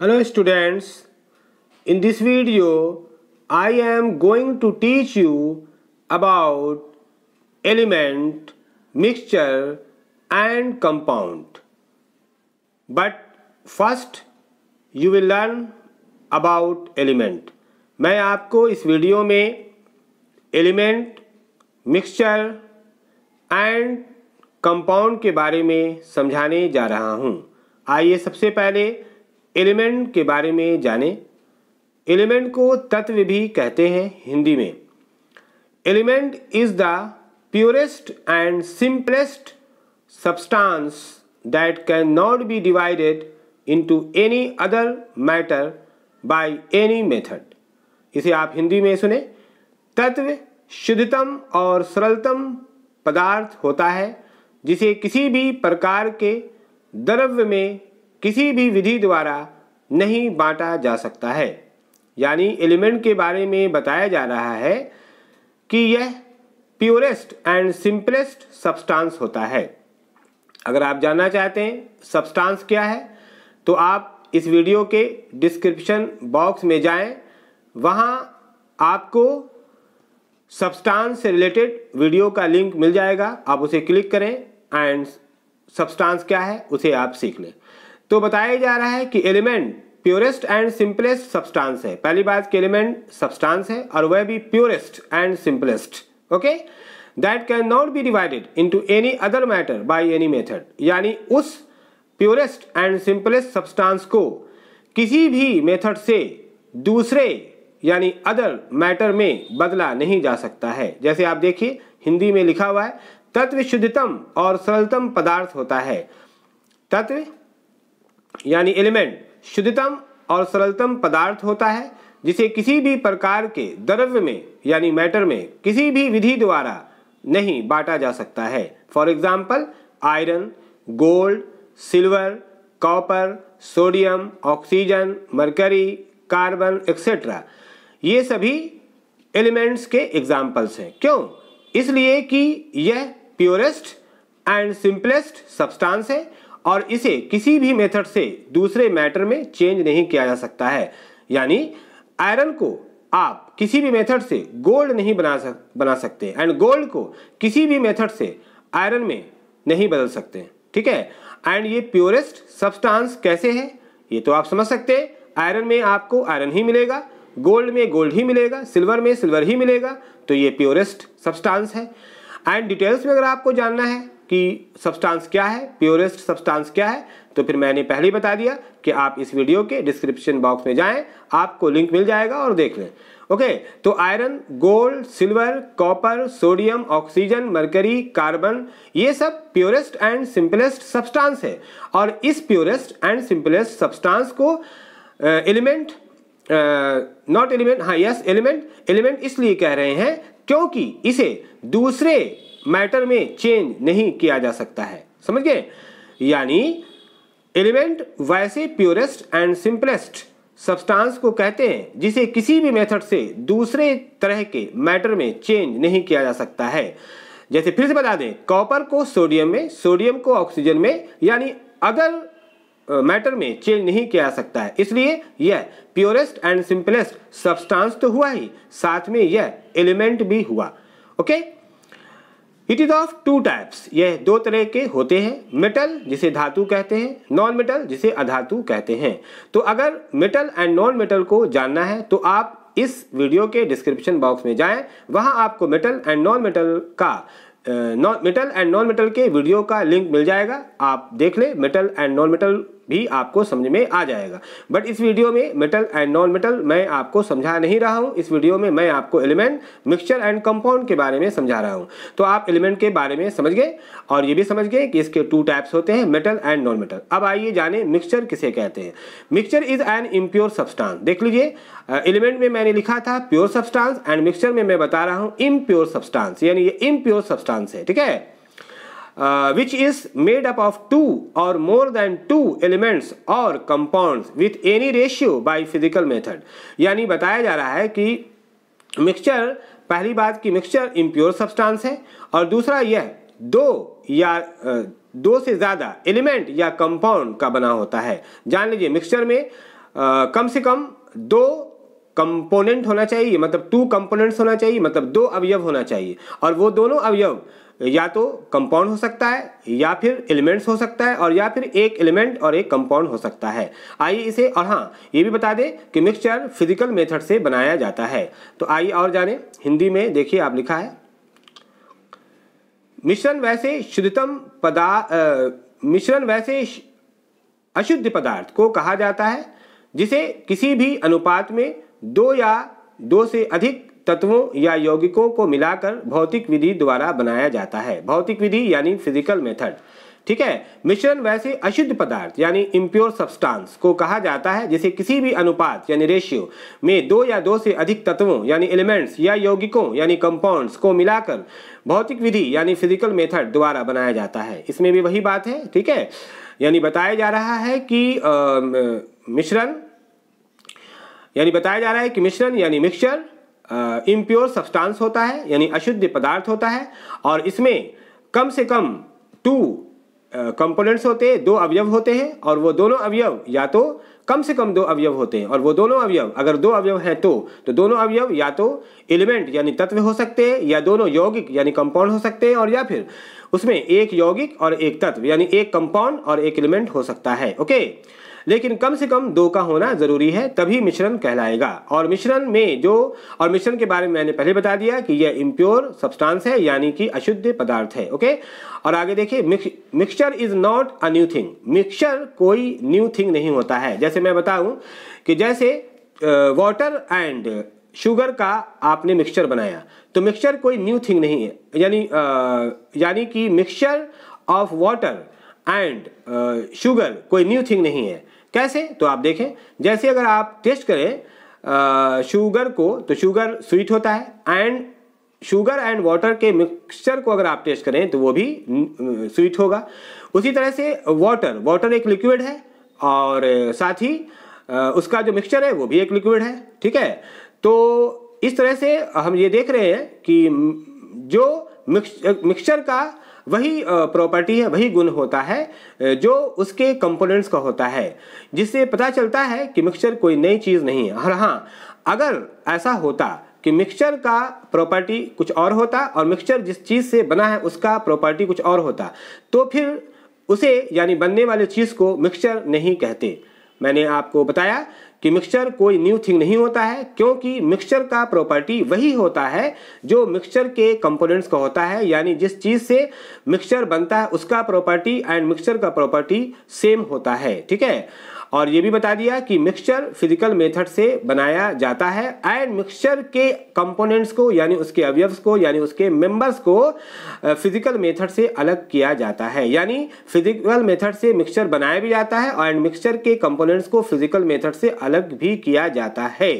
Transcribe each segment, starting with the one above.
hello students in this video i am going to teach you about element mixture and compound but first you will learn about element मैं आपको इस video में element mixture and compound के बारे में समझाने जा रहा हूँ आइए सबसे पहले एलिमेंट के बारे में जानें एलिमेंट को तत्व भी कहते हैं हिंदी में element is the purest and simplest that can not be divided into any other matter by any method इसे आप हिंदी में सुने तत्व शुद्धतम और सरलतम पदार्थ होता है जिसे किसी भी प्रकार के द्रव्य में किसी भी विधि द्वारा नहीं बांटा जा सकता है यानी एलिमेंट के बारे में बताया जा रहा है कि यह प्योरेस्ट एंड सिंपलेस्ट सब्सटेंस होता है अगर आप जानना चाहते हैं सब्सटेंस क्या है तो आप इस वीडियो के डिस्क्रिप्शन बॉक्स में जाएं वहां आपको सब्सटेंस से रिलेटेड वीडियो का लिंक मिल जाएगा आप उसे क्लिक करें एंड सब्सटेंस क्या है उसे आप सीख लें तो बताया जा रहा है कि element purest and simplest substance है पहली बात कि एलिमेंट सब्सटेंस है और वह भी purest and simplest okay that can not be divided into any other matter by any method यानी उस प्योरेस्ट एंड सिंपलेस्ट सब्सटेंस को किसी भी मेथड से दूसरे यानी अदर मैटर में बदला नहीं जा सकता है जैसे आप देखिए हिंदी में लिखा हुआ है तत्व शुद्धतम और सरलतम पदार्थ होता है तत्व यानी एलिमेंट शुद्धतम और सरलतम पदार्थ होता है जिसे किसी भी प्रकार के द्रव्य में यानी मैटर में किसी भी विधि द्वारा नहीं बांटा जा सकता है for example iron gold silver copper sodium oxygen mercury carbon etcetera ये सभी एलिमेंट्स के एग्जाम्पल्स हैं क्यों इसलिए कि यह प्योरेस्ट एंड सिंपलेस्ट सब्सटेंस है और इसे किसी भी मेथड से दूसरे मैटर में चेंज नहीं किया जा सकता है यानी आयरन को आप किसी भी मेथड से गोल्ड नहीं बना सक बना सकते एंड गोल्ड को किसी भी मेथड से आयरन में नहीं बदल सकते ठीक है एंड ये प्योरेस्ट सब्सटेंस कैसे है ये तो आप समझ सकते हैं आयरन में आपको आयरन ही मिलेगा गोल्ड में गोल्ड ही मिलेगा सिल्वर में सिल्वर ही मिलेगा तो ये प्योरेस्ट सब्सटेंस है एंड डिटेल्स में अगर आपको जानना है कि सब्सटेंस क्या है प्योरेस्ट सब्सटेंस क्या है तो फिर मैंने पहले ही बता दिया कि आप इस वीडियो के डिस्क्रिप्शन बॉक्स में जाएं आपको लिंक मिल जाएगा और देख लें ओके तो iron gold silver copper sodium oxygen mercury carbon ये सब प्योरेस्ट एंड सिंपलेस्ट सब्सटेंस है और इस प्योरेस्ट एंड सिंपलेस्ट सब्सटेंस को एलिमेंट नॉट एलिमेंट हाँ यस एलिमेंट एलिमेंट इसलिए कह रहे हैं क्योंकि इसे दूसरे मैटर में चेंज नहीं किया जा सकता है समझ गए यानी एलिमेंट वैसे प्योरेस्ट एंड सिंपलेस्ट सब्सटेंस को कहते हैं जिसे किसी भी मेथड से दूसरे तरह के मैटर में चेंज नहीं किया जा सकता है जैसे फिर से बता दें कॉपर को सोडियम में सोडियम को ऑक्सीजन में यानी अदर मैटर में चेंज नहीं किया जा सकता है इसलिए यह प्योरेस्ट एंड सिंपलेस्ट सब्सटेंस तो हुआ ही साथ में यह एलिमेंट भी हुआ okay it is of two types यह दो तरह के होते हैं मेटल जिसे धातु कहते हैं नॉन मेटल जिसे अधातु कहते हैं तो अगर मेटल एंड नॉन मेटल को जानना है तो आप इस वीडियो के डिस्क्रिप्शन बॉक्स में जाएं वहां आपको मेटल एंड नॉन मेटल का non metal and non metal के वीडियो का लिंक मिल जाएगा आप देख लें मेटल एंड नॉन मेटल भी आपको समझ में आ जाएगा बट इस वीडियो में मेटल एंड नॉन मेटल मैं आपको समझा नहीं रहा हूँ इस वीडियो में मैं आपको एलिमेंट मिक्सचर एंड कंपाउंड के बारे में समझा रहा हूँ तो आप एलिमेंट के बारे में समझ गए और ये भी समझ गए कि इसके टू टाइप्स होते हैं मेटल एंड नॉन मेटल अब आइए जाने मिक्सचर किसे कहते हैं mixture is an impure substance देख लीजिए एलिमेंट में मैंने लिखा था प्योर सब्सटांस एंड मिक्सचर में मैं बता रहा हूँ इम्प्योर सब्सटांस यानी ये इम्प्योर सब्सटांस है ठीक है which is made up of two or more than two elements और or with any ratio ratio physical method यानी बताया जा रहा है कि मिक्सचर पहली बात कि मिक्सचर इम्प्योर सब्सटेंस है और दूसरा यह दो या uh, दो से ज़्यादा एलिमेंट या कंपाउंड का बना होता है जान लीजिए मिक्सचर में आ, uh, कम से कम दो कंपोनेंट होना चाहिए मतलब टू कंपोनेंट्स होना चाहिए मतलब दो अवयव होना चाहिए और वो दोनों अवयव या तो कंपाउंड हो सकता है या फिर एलिमेंट्स हो सकता है और या फिर एक एलिमेंट और एक कंपाउंड हो सकता है आइए इसे और हाँ ये भी बता दें कि मिक्सचर फिजिकल मेथड से बनाया जाता है तो आइए और जाने हिंदी में देखिए आप लिखा है मिश्रण वैसे शुद्धतम पदा मिश्रण वैसे अशुद्ध पदार्थ को कहा जाता है जिसे किसी भी अनुपात में दो या दो से अधिक तत्वों या यौगिकों को मिलाकर भौतिक विधि द्वारा बनाया जाता है भौतिक विधि यानी फिजिकल मेथड ठीक है मिश्रण वैसे अशुद्ध पदार्थ यानी इम्प्योर सब्सटेंस को कहा जाता है जिसे किसी भी अनुपात यानी रेशियो में दो या दो से अधिक तत्वों यानी एलिमेंट्स या यौगिकों यानी कंपाउंड्स को मिलाकर भौतिक विधि यानी फिजिकल मेथड द्वारा बनाया जाता है इसमें भी वही बात है ठीक है यानी बताया जा रहा है कि मिश्रण यानी बताया जा रहा है कि मिश्रण यानी मिक्सचर इम्प्योर सब्सटेंस होता है यानी अशुद्ध पदार्थ होता है और इसमें कम से कम टू कंपोनेंट्स होते हैं दो अवयव होते हैं और वो दोनों अवयव या तो कम से कम दो अवयव होते हैं और वो दोनों अवयव अगर दो अवयव हैं तो तो दोनों अवयव या तो एलिमेंट यानी तत्व हो सकते हैं या दोनों यौगिक यानी कंपाउंड हो सकते हैं और या फिर उसमें एक यौगिक और एक तत्व यानी एक कंपाउंड और एक एलिमेंट हो सकता है ओके लेकिन कम से कम दो का होना जरूरी है तभी मिश्रण कहलाएगा और मिश्रण में जो और मिश्रण के बारे में मैंने पहले बता दिया कि यह इम्प्योर सब्सटांस है यानी कि अशुद्ध पदार्थ है ओके और आगे देखिए mixture is not a new thing mixture कोई न्यू थिंग नहीं होता है जैसे मैं बताऊं कि जैसे वाटर एंड शुगर का आपने मिक्सचर बनाया तो मिक्सचर कोई न्यू थिंग नहीं है यानी यानी कि mixture of water and sugar कोई न्यू थिंग नहीं है कैसे तो आप देखें जैसे अगर आप टेस्ट करें शुगर को तो शुगर स्वीट होता है एंड शुगर एंड वाटर के मिक्सचर को अगर आप टेस्ट करें तो वो भी स्वीट होगा उसी तरह से वाटर वाटर एक लिक्विड है और साथ ही उसका जो मिक्सचर है वो भी एक लिक्विड है ठीक है तो इस तरह से हम ये देख रहे हैं कि जो मिक्स मिक्सचर का वही प्रॉपर्टी है वही गुण होता है जो उसके कंपोनेंट्स का होता है जिससे पता चलता है कि मिक्सचर कोई नई चीज़ नहीं है और हाँ अगर ऐसा होता कि मिक्सचर का प्रॉपर्टी कुछ और होता और मिक्सचर जिस चीज़ से बना है उसका प्रॉपर्टी कुछ और होता तो फिर उसे यानी बनने वाले चीज़ को मिक्सचर नहीं कहते मैंने आपको बताया कि मिक्सचर कोई न्यू थिंग नहीं होता है क्योंकि मिक्सचर का प्रॉपर्टी वही होता है जो मिक्सचर के कंपोनेंट्स का होता है यानी जिस चीज़ से मिक्सचर बनता है उसका प्रॉपर्टी एंड मिक्सचर का प्रॉपर्टी सेम होता है ठीक है और ये भी बता दिया कि मिक्सचर फिजिकल मेथड से बनाया जाता है एंड मिक्सचर के कंपोनेंट्स को यानी उसके अवयव्स को यानी उसके मेंबर्स को फिजिकल मेथड से अलग किया जाता है यानी फिजिकल मेथड से मिक्सचर बनाया भी जाता है एंड मिक्सचर के कंपोनेंट्स को फिजिकल मेथड से अलग भी किया जाता है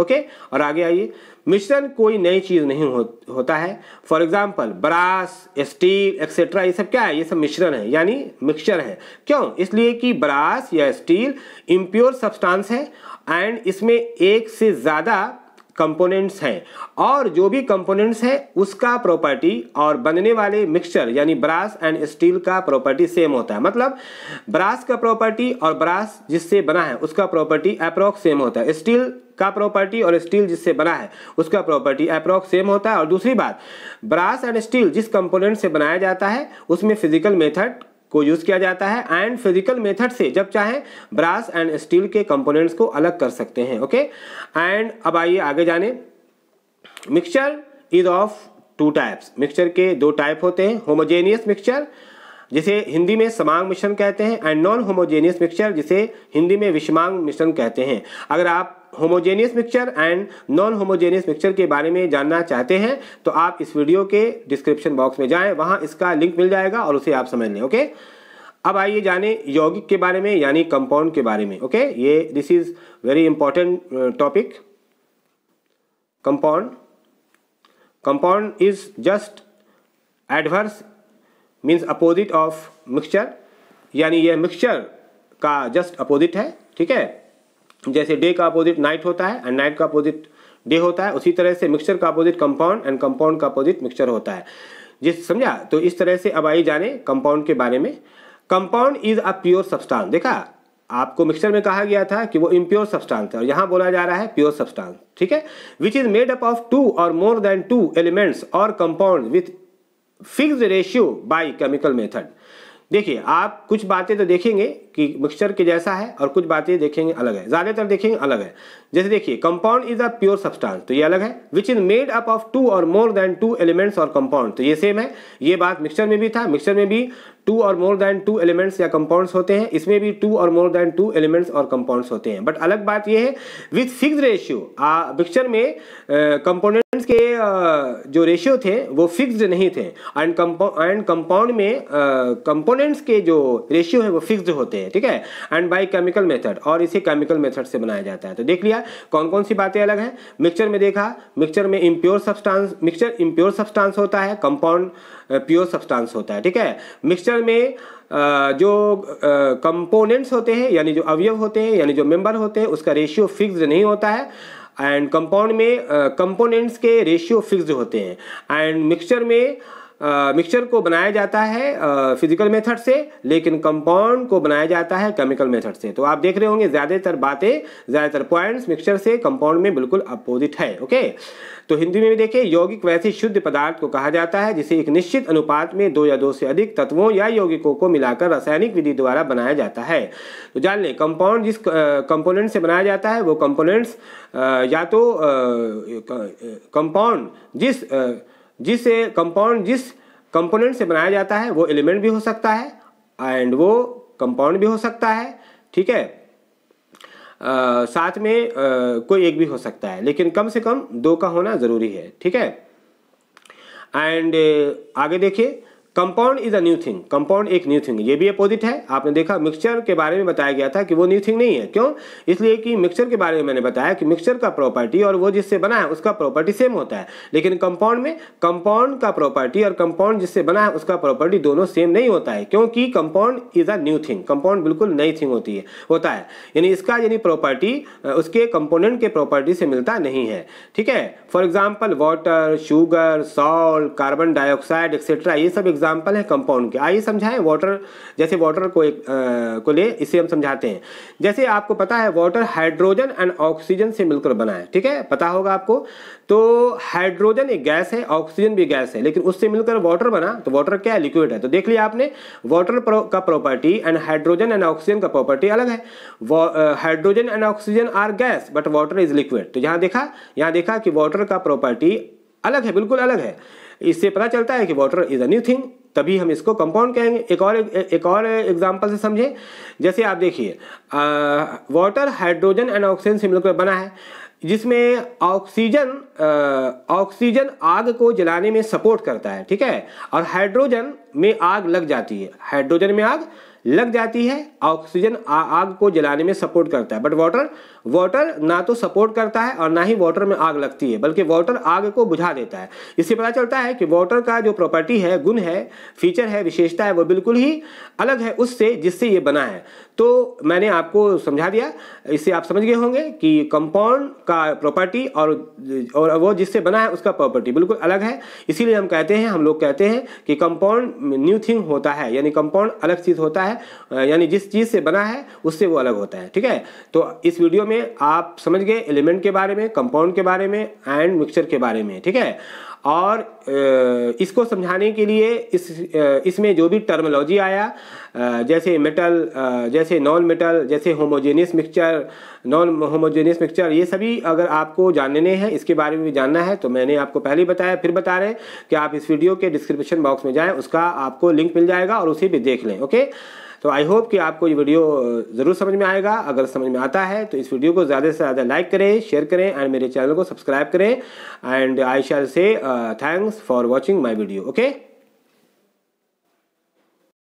ओके और आगे आइए मिश्रण कोई नई चीज़ नहीं हो, होता है for example brass steel etcetera ये सब क्या है ये सब मिश्रण है यानी मिक्सचर है क्यों इसलिए कि ब्रास या स्टील इम्प्योर सब्सटेंस है एंड इसमें एक से ज़्यादा कंपोनेंट्स हैं और जो भी कंपोनेंट्स हैं उसका प्रॉपर्टी और बनने वाले मिक्सचर यानी ब्रास एंड स्टील का प्रॉपर्टी सेम होता है मतलब ब्रास का प्रॉपर्टी और ब्रास जिससे बना है उसका प्रॉपर्टी अप्रोक्स सेम होता है स्टील का प्रॉपर्टी और स्टील जिससे बना है उसका प्रॉपर्टी अप्रोक्स सेम होता है और दूसरी बात ब्रास एंड स्टील जिस कंपोनेंट से बनाया जाता है उसमें फिजिकल मेथड को यूज़ किया जाता है एंड फिजिकल मेथड से जब चाहे ब्रास एंड स्टील के कंपोनेंट्स को अलग कर सकते हैं ओके एंड अब आइए आगे जाने mixture is of two types mixture के दो टाइप होते हैं होमोजेनियस मिक्सचर जिसे हिंदी में समांग मिश्रण कहते हैं एंड नॉन होमोजेनियस मिक्सचर जिसे हिंदी में विषमांग मिश्रण कहते हैं अगर आप homogeneous mixture and non homogeneous mixture के बारे में जानना चाहते हैं तो आप इस वीडियो के डिस्क्रिप्शन बॉक्स में जाएं वहां इसका लिंक मिल जाएगा और उसे आप समझ लें ओके अब आइए जाने यौगिक के बारे में यानी कंपाउंड के बारे में ओके ये this is very important topic compound compound is just adverse means opposite of mixture यानी यह मिक्सचर का जस्ट अपोजिट है ठीक है जैसे डे का अपोजिट नाइट होता है एंड नाइट का अपोजिट डे होता है उसी तरह से मिक्सचर का अपोजिट कंपाउंड एंड कंपाउंड का अपोजिट मिक्सचर होता है जिस समझा तो इस तरह से अब आई जाने कंपाउंड के बारे में compound is a pure substance देखा आपको मिक्सचर में कहा गया था कि वो इम्प्योर सब्सटेंस है और यहाँ बोला जा रहा है प्योर सब्सटेंस ठीक है which is made up of two or more than two elements और compound with fix ratio by chemical method देखिए आप कुछ बातें तो देखेंगे कि मिक्सचर के जैसा है और कुछ बातें देखेंगे अलग है ज़्यादातर देखेंगे अलग है जैसे देखिए compound is a pure substance तो ये अलग है which is made up of two or more than two elements और कंपाउंड तो ये सेम है ये बात मिक्सचर में भी था मिक्सचर में भी two or more than two elements या कंपाउंड्स होते हैं इसमें भी two or more than two elements और कंपाउंड्स होते हैं बट अलग बात ये है विथ फिक्स रेशियो मिक्सचर में कंपोनेंट uh, के जो रेशियो थे वो फिक्स्ड नहीं थे एंड कंपाउंड एंड कंपाउंड में कंपोनेंट्स के जो रेशियो है वो फिक्स्ड होते हैं ठीक है एंड बाई केमिकल मेथड और इसे केमिकल मेथड से बनाया जाता है तो देख लिया कौन कौन सी बातें अलग हैं मिक्सचर में देखा मिक्सचर में impure substance mixture impure substance होता है कंपाउंड प्योर सब्सटांस होता है ठीक है मिक्सचर में जो कंपोनेंट्स होते हैं यानी जो अवयव होते हैं यानी जो मेंबर होते हैं उसका रेशियो फिक्स्ड नहीं होता है एंड कंपाउंड में कंपोनेंट्स uh, के रेशियो फिक्स होते हैं एंड मिक्सचर में मिक्सचर को बनाया जाता है फिजिकल मेथड से लेकिन कंपाउंड को बनाया जाता है केमिकल मेथड से तो आप देख रहे होंगे ज़्यादातर बातें ज़्यादातर पॉइंट्स मिक्सचर से कंपाउंड में बिल्कुल अपोजिट है ओके तो हिंदी में भी देखिए यौगिक वैसे शुद्ध पदार्थ को कहा जाता है जिसे एक निश्चित अनुपात में दो या दो से अधिक तत्वों या यौगिकों को मिलाकर रासायनिक विधि द्वारा बनाया जाता है तो जान लें कंपाउंड जिस कंपोनेंट से बनाया जाता है वो कंपोनेंट्स या तो कंपाउंड जिस आ, जिस कंपाउंड जिस कंपोनेंट से बनाया जाता है वो एलिमेंट भी हो सकता है एंड वो कंपाउंड भी हो सकता है ठीक है आ, साथ में आ, कोई एक भी हो सकता है लेकिन कम से कम दो का होना ज़रूरी है ठीक है एंड आगे देखिए compound is a new thing compound एक न्यू थिंग ये भी अपोजिट है आपने देखा मिक्सचर के बारे में बताया गया था कि वो न्यू थिंग नहीं है क्यों इसलिए कि मिक्सचर के बारे में मैंने बताया कि मिक्सचर का प्रॉपर्टी और वो जिससे बना है उसका प्रॉपर्टी सेम होता है लेकिन कंपाउंड में कंपाउंड का प्रॉपर्टी और कंपाउंड जिससे बना है उसका प्रॉपर्टी दोनों सेम नहीं होता है क्योंकि compound is a new thing compound बिल्कुल नई थिंग होती है होता है यानी इसका यानी प्रॉपर्टी उसके कंपोनेंट के प्रॉपर्टी से मिलता नहीं है ठीक है for example water sugar salt carbon dioxide etcetera ये सब एग्जाम्पल है कंपाउंड के आइए समझाएं वाटर जैसे वाटर को एक आ, को ले इसे हम समझाते हैं जैसे आपको पता है वाटर हाइड्रोजन एंड ऑक्सीजन से मिलकर बना है ठीक है पता होगा आपको तो हाइड्रोजन एक गैस है ऑक्सीजन भी गैस है लेकिन उससे मिलकर वाटर बना तो वाटर क्या है लिक्विड है तो देख लिया आपने वाटर का property and hydrogen and oxygen का प्रॉपर्टी अलग है hydrogen and oxygen are gas but water is liquid तो यहाँ देखा यहाँ देखा कि वाटर का प्रॉपर्टी अलग है बिल्कुल अलग है इससे पता चलता है कि water is a new thing तभी हम इसको कंपाउंड कहेंगे एक और एक और एग्जाम्पल से समझें जैसे आप देखिए वाटर हाइड्रोजन एंड ऑक्सीजन से मिलकर बना है जिसमें ऑक्सीजन ऑक्सीजन आग को जलाने में सपोर्ट करता है ठीक है और हाइड्रोजन में आग लग जाती है हाइड्रोजन में आग लग जाती है ऑक्सीजन आग को जलाने में सपोर्ट करता है बट वाटर वाटर ना तो सपोर्ट करता है और ना ही वाटर में आग लगती है बल्कि वाटर आग को बुझा देता है इससे पता चलता है कि वाटर का जो प्रॉपर्टी है गुण है फीचर है विशेषता है वो बिल्कुल ही अलग है उससे जिससे ये बना है तो मैंने आपको समझा दिया इससे आप समझ गए होंगे कि कंपाउंड का प्रॉपर्टी और और वो जिससे बना है उसका प्रॉपर्टी बिल्कुल अलग है इसीलिए हम कहते हैं हम लोग कहते हैं कि कंपाउंड न्यू थिंग होता है यानी कंपाउंड अलग चीज़ होता है है यानी जिस चीज़ से बना है उससे वो अलग होता है ठीक है तो इस वीडियो में आप समझ गए एलिमेंट के बारे में कंपाउंड के बारे में एंड मिक्सचर के बारे में ठीक है और इसको समझाने के लिए इस इसमें जो भी टर्मोलॉजी आया जैसे मेटल जैसे नॉन मेटल जैसे homogeneous mixture non homogeneous mixture ये सभी अगर आपको जानने हैं इसके बारे में भी जानना है तो मैंने आपको पहले ही बताया फिर बता रहे हैं कि आप इस वीडियो के डिस्क्रिप्शन बॉक्स में जाएं उसका आपको लिंक मिल जाएगा और उसे भी देख लें ओके तो आई होप कि आपको ये वीडियो ज़रूर समझ में आएगा अगर समझ में आता है तो इस वीडियो को ज़्यादा से ज़्यादा लाइक करें शेयर करें एंड मेरे चैनल को सब्सक्राइब करें and I shall say thanks for watching my video okay